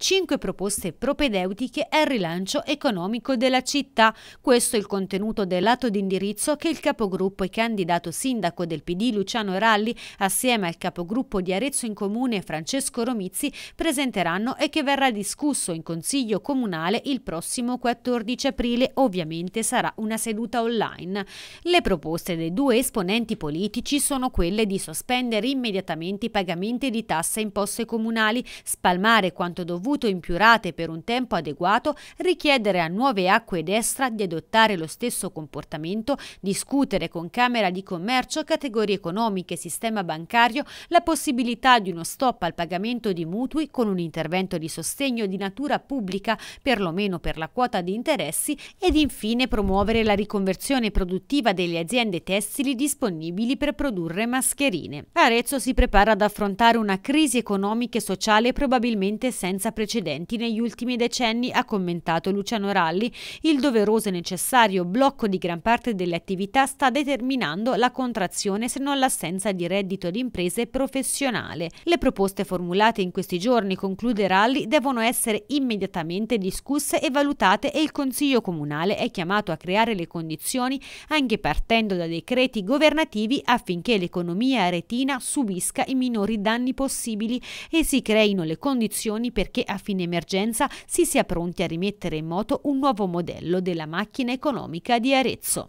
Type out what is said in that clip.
5 proposte propedeutiche al rilancio economico della città. Questo è il contenuto dell'atto d'indirizzo che il capogruppo e candidato sindaco del PD Luciano Ralli assieme al capogruppo di Arezzo in Comune Francesco Romizzi presenteranno e che verrà discusso in Consiglio Comunale il prossimo 14 aprile. Ovviamente sarà una seduta online. Le proposte dei due esponenti politici sono quelle di sospendere immediatamente i pagamenti di tasse e imposte comunali, spalmare quanto dovuto dovuto in più rate per un tempo adeguato richiedere a nuove acque d'estra di adottare lo stesso comportamento, discutere con Camera di Commercio, categorie economiche, e sistema bancario, la possibilità di uno stop al pagamento di mutui con un intervento di sostegno di natura pubblica, perlomeno per la quota di interessi, ed infine promuovere la riconversione produttiva delle aziende tessili disponibili per produrre mascherine. Arezzo si prepara ad affrontare una crisi economica e sociale probabilmente senza precedenti precedenti negli ultimi decenni, ha commentato Luciano Ralli, il doveroso e necessario blocco di gran parte delle attività sta determinando la contrazione se non l'assenza di reddito di imprese professionale. Le proposte formulate in questi giorni, conclude Ralli, devono essere immediatamente discusse e valutate e il Consiglio Comunale è chiamato a creare le condizioni anche partendo da decreti governativi affinché l'economia retina subisca i minori danni possibili e si creino le condizioni perché a fine emergenza si sia pronti a rimettere in moto un nuovo modello della macchina economica di Arezzo.